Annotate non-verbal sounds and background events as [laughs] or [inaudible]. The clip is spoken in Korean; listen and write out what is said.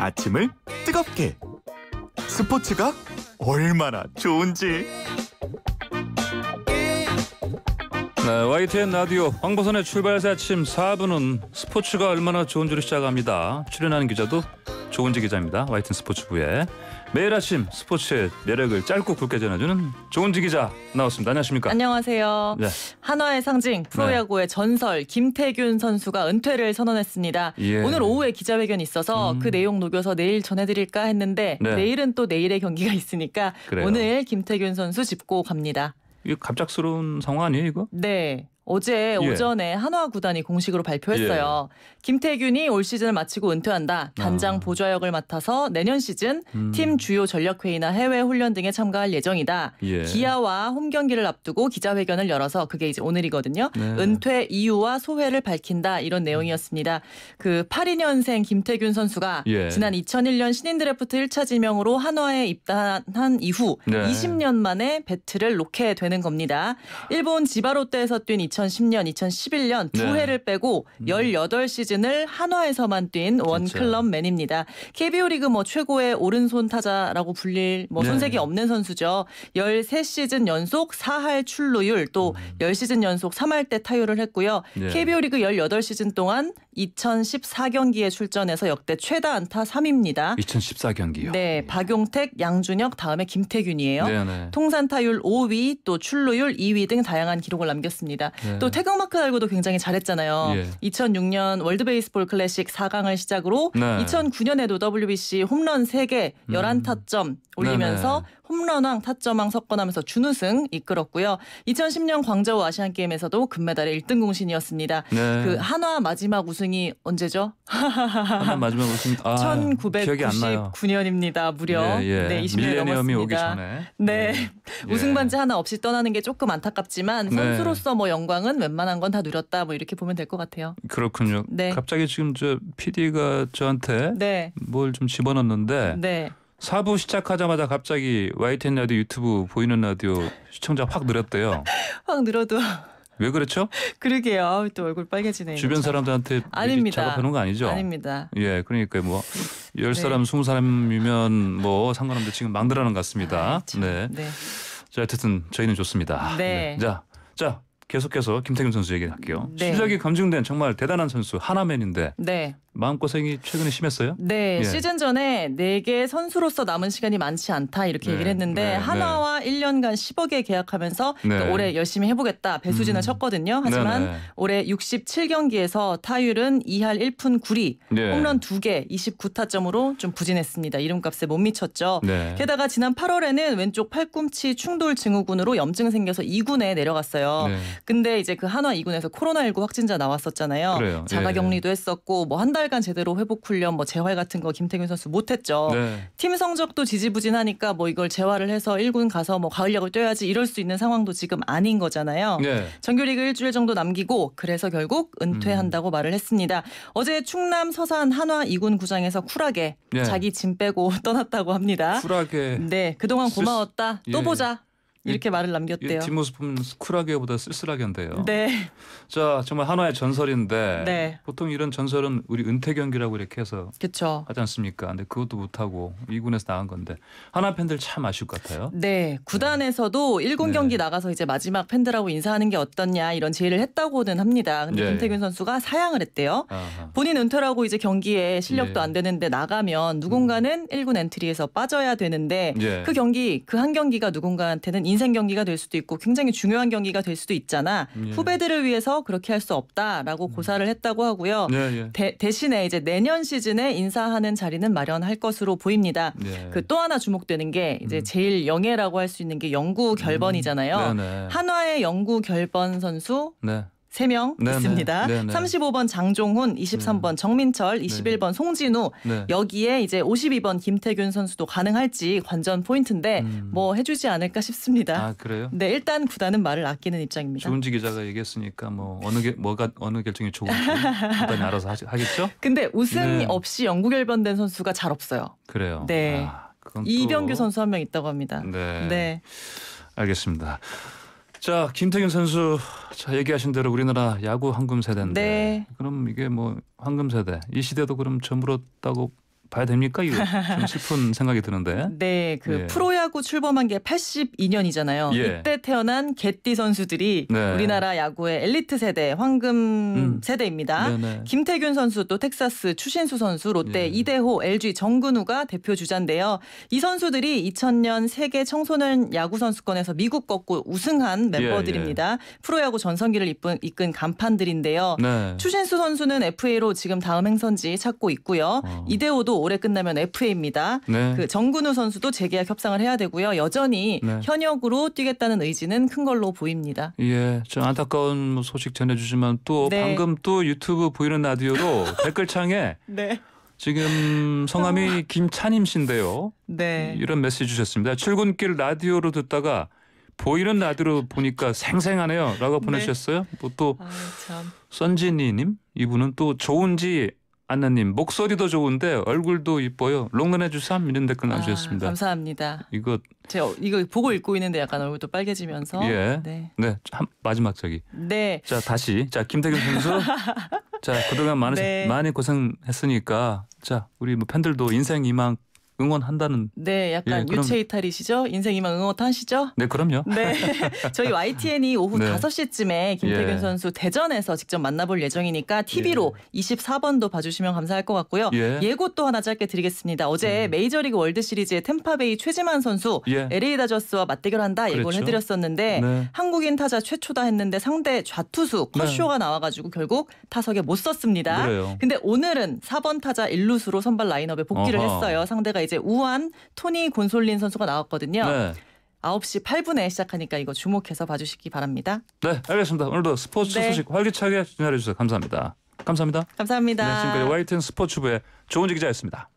아침을 뜨겁게 스포츠가 얼마나 좋은지 네, YTN 라디오 황보선의 출발사 아침 4부는 스포츠가 얼마나 좋은지로 시작합니다. 출연하는 기자도 조은지 기자입니다. YTN 스포츠부의 매일 아침 스포츠의 매력을 짧고 굵게 전해주는 조은지 기자 나왔습니다. 안녕하십니까? 안녕하세요. 네. 한화의 상징 프로야구의 네. 전설 김태균 선수가 은퇴를 선언했습니다. 예. 오늘 오후에 기자회견이 있어서 음. 그 내용 녹여서 내일 전해드릴까 했는데 네. 내일은 또 내일의 경기가 있으니까 그래요. 오늘 김태균 선수 짚고 갑니다. 이 갑작스러운 상황 아니에요 이거? 네. 어제 예. 오전에 한화 구단이 공식으로 발표했어요. 예. 김태균이 올 시즌을 마치고 은퇴한다. 단장 아. 보좌역을 맡아서 내년 시즌 음. 팀 주요 전력 회의나 해외 훈련 등에 참가할 예정이다. 예. 기아와 홈 경기를 앞두고 기자회견을 열어서 그게 이제 오늘이거든요. 네. 은퇴 이유와 소회를 밝힌다 이런 내용이었습니다. 그 82년생 김태균 선수가 예. 지난 2001년 신인드래프트 1차 지명으로 한화에 입단한 이후 네. 20년 만에 배틀을 놓게 되는 겁니다. 일본 지바롯데에서 뛴2 0 2010년, 2011년 두 네. 해를 빼고 18시즌을 음. 한화에서만 뛴 원클럽맨입니다. KBO 리그 뭐 최고의 오른손 타자라고 불릴 뭐 네. 손색이 없는 선수죠. 13시즌 연속 4할 출루율 또 음. 10시즌 연속 3할때 타율을 했고요. KBO 네. 리그 18시즌 동안 2014경기에 출전해서 역대 최다 안타 3입니다. 2014경기요. 네, 예. 박용택, 양준혁 다음에 김태균이에요. 네네. 네. 통산 타율 5위 또 출루율 2위 등 다양한 기록을 남겼습니다. 네. 네. 또 태극마크 달고도 굉장히 잘했잖아요. 예. 2006년 월드베이스볼 클래식 4강을 시작으로 네. 2009년에도 WBC 홈런 3개, 11타점 음. 네, 네. 올리면서 네네. 홈런왕, 타점왕 석권하면서 준우승 이끌었고요. 2010년 광저우 아시안 게임에서도 금메달의 1등 공신이었습니다. 네. 그 한화 마지막 우승이 언제죠? 한화 [laughs] 마지막 우승 아, 1999년입니다. 무려 예, 예. 네, 20년 넘었습니다. 오기 전에. 네. 예. [laughs] 우승 예. 반지 하나 없이 떠나는 게 조금 안타깝지만 네. 선수로서 뭐 영광은 웬만한 건 다 누렸다 뭐 이렇게 보면 될 것 같아요. 그렇군요. 네. 갑자기 지금 저 PD가 저한테 네. 뭘좀 집어넣는데 네. 4부 시작하자마자 갑자기 YTN 라디오 유튜브 보이는 라디오 시청자 확 늘었대요. [laughs] 확 늘어도 왜 그렇죠? 그러게요. 또 얼굴 빨개지네요. 주변 사람들한테 아닙니다. 작업하는 거 아니죠? 아닙니다. 예, 그러니까 뭐 열사람 네. 스무 사람이면뭐 상관없는데 지금 막 늘어나는 것 같습니다. 아, 네. 네. 자, 어쨌든 저희는 좋습니다. 네. 네. 자, 자, 계속해서 김태균 선수 얘기할게요. 네. 실력이 검증된 정말 대단한 선수 하나맨인데 네. 마음고생이 최근에 심했어요? 네, 예. 시즌 전에 네 개 선수로서 남은 시간이 많지 않다 이렇게 네, 얘기를 했는데 네, 네. 하나와 네. 1년간 10억에 계약하면서 그러니까 올해 열심히 해보겠다 배수진을 음. 쳤거든요. 하지만 네, 네. 올해 67경기에서 타율은 2할 1푼 9리, 홈런 2개, 29타점으로 좀 부진했습니다. 이름값에 못 미쳤죠. 게다가 지난 8월에는 왼쪽 팔꿈치 충돌 증후군으로 염증 생겨서 2군에 내려갔어요. 근데 이제 그 한화 2군에서 코로나19 확진자 나왔었잖아요. 그래요. 자가격리도 예. 했었고 뭐 한달 한 달간 제대로 회복 훈련, 뭐 재활 같은 거 김태균 선수 못했죠. 네. 팀 성적도 지지부진하니까 뭐 이걸 재활을 해서 1군 가서 뭐 가을약을 떼야지 이럴 수 있는 상황도 지금 아닌 거잖아요. 네. 정규리그 일주일 정도 남기고 그래서 결국 은퇴한다고 음. 말을 했습니다. 어제 충남 서산 한화 2군 구장에서 쿨하게 네. 자기 짐 빼고 [laughs] 떠났다고 합니다. 쿨하게. 네, 그동안 고마웠다. 또 예. 보자. 이렇게 말을 남겼대요. 뒷모습 보면 쿨하게보다 쓸쓸하게 한대요. 네. 자 정말 한화의 전설인데 네. 보통 이런 전설은 우리 은퇴 경기라고 이렇게 해서 그쵸. 하지 않습니까? 근데 그것도 못하고 이군에서 나간 건데 한화 팬들 참 아쉬울 것 같아요. 네. 구단에서도 네. 일군 네. 경기 나가서 이제 마지막 팬들하고 인사하는 게 어떻냐 이런 제의를 했다고는 합니다. 근데 네. 김태균 선수가 사양을 했대요. 아하. 본인 은퇴라고 이제 경기에 실력도 예. 안 되는데 나가면 누군가는 음. 일군 엔트리에서 빠져야 되는데 예. 그 경기 그 한 경기가 누군가한테는 인생 경기가 될 수도 있고 굉장히 중요한 경기가 될 수도 있잖아. 예. 후배들을 위해서 그렇게 할 수 없다라고 음. 고사를 했다고 하고요. 예, 예. 대, 신에 이제 내년 시즌에 인사하는 자리는 마련할 것으로 보입니다. 예. 그또 하나 주목되는 게 이제 음. 제일 영예라고 할 수 있는 게 영구 음. 결번이잖아요. 음. 한화의 영구 결번 선수 네. 3명 있습니다. 네네. 35번 장종훈, 23번 네. 정민철, 21번 네. 송진우. 네. 여기에 이제 52번 김태균 선수도 가능할지 관전 포인트인데 음. 뭐 해주지 않을까 싶습니다. 아 그래요? 네 일단 구단은 말을 아끼는 입장입니다. 조은지 기자가 얘기했으니까 뭐 어느 게 뭐가 어느 결정이 좋을지 구단이 알아서 하, 겠죠 근데 우승 네. 없이 영구 결번된 선수가 잘 없어요. 그래요. 네. 아, 이병규 또... 선수 한 명 있다고 합니다. 네. 알겠습니다. 자 김태균 선수 자 얘기하신 대로 우리나라 야구 황금 세대인데 네. 그럼 이게 뭐 황금 세대 이 시대도 그럼 저물었다고 봐야 됩니까? 이거 좀 [laughs] 슬픈 생각이 드는데. 네, 그 예. 프로야구 출범한 게 82년이잖아요. 예. 이때 태어난 개띠 선수들이 네. 우리나라 야구의 엘리트 세대, 황금 음. 세대입니다. 네네. 네. 김태균 선수 또 텍사스 추신수 선수, 롯데 예. 이대호, LG 정근우가 대표 주자인데요. 이 선수들이 2000년 세계 청소년 야구 선수권에서 미국 꺾고 우승한 예, 멤버들입니다. 예. 프로야구 전성기를 이쁜, 이끈 간판들인데요. 네. 추신수 선수는 FA로 지금 다음 행선지 찾고 있고요. 어. 이대호도 올해 끝나면 FA입니다. 네. 그 정근우 선수도 재계약 협상을 해야 되고요. 여전히 네. 현역으로 뛰겠다는 의지는 큰 걸로 보입니다. 예, 좀 안타까운 소식 전해주지만 또 네. 방금 또 유튜브 보이는 라디오로 [laughs] 댓글창에 네. 지금 성함이 김찬임 씨인데요. 네. 이런 메시지 주셨습니다. 출근길 라디오로 듣다가 보이는 라디오로 보니까 생생하네요라고 네. 보내주셨어요. 네. 뭐 뭐또 아, 선진이님 이분은 또 좋은지 안나님 목소리도 좋은데 얼굴도 이뻐요. 롱런해 주삼 이런 댓글 남주셨습니다. 아, 감사합니다. 이거 제 어, 이거 보고 읽고 있는데 약간 얼굴도 빨개지면서 예. 네. 네. 한, 마지막 저기. 네. 자 다시 자 김태균 선수. [laughs] 자 그동안 많은 네. 많이 고생했으니까 자 우리 뭐 팬들도 인생 이만 응원한다는 네, 약간 예, 그럼- 유체 이탈이시죠? 인생 이만 응원 타시죠? 네 그럼요. 네. [laughs] 저희 YTN이 오후 네. 5시쯤에 김태균 예. 선수 대전에서 직접 만나볼 예정이니까 TV로 24번도 예. 봐주시면 감사할 것 같고요. 예. 예. 고또 하나 짧게 드리겠습니다. 어제 음. 메이저리그 월드시리즈의 템파베이 최지만 선수 예. LA 다저스와 맞대결한다 예고를 그랬죠. 해드렸었는데 네. 한국인 타자 최초다 했는데 상대 좌투수 커쇼가 네. 나와가지고 결국 타석에 못 썼습니다. 그래요. 근데 오늘은 4번 타자 일루수로 선발 라인업에 복귀를 어허. 했어요. 상대가 이제 이제 우한 토니 곤솔린 선수가 나왔거든요. 네. 9시 8분에 시작하니까 이거 주목해서 봐주시기 바랍니다. 네, 알겠습니다. 오늘도 스포츠 네. 소식 활기차게 전해 주셔서 감사합니다. 감사합니다. 감사합니다. 네, 지금까지 YTN 스포츠부의 조은지 기자였습니다.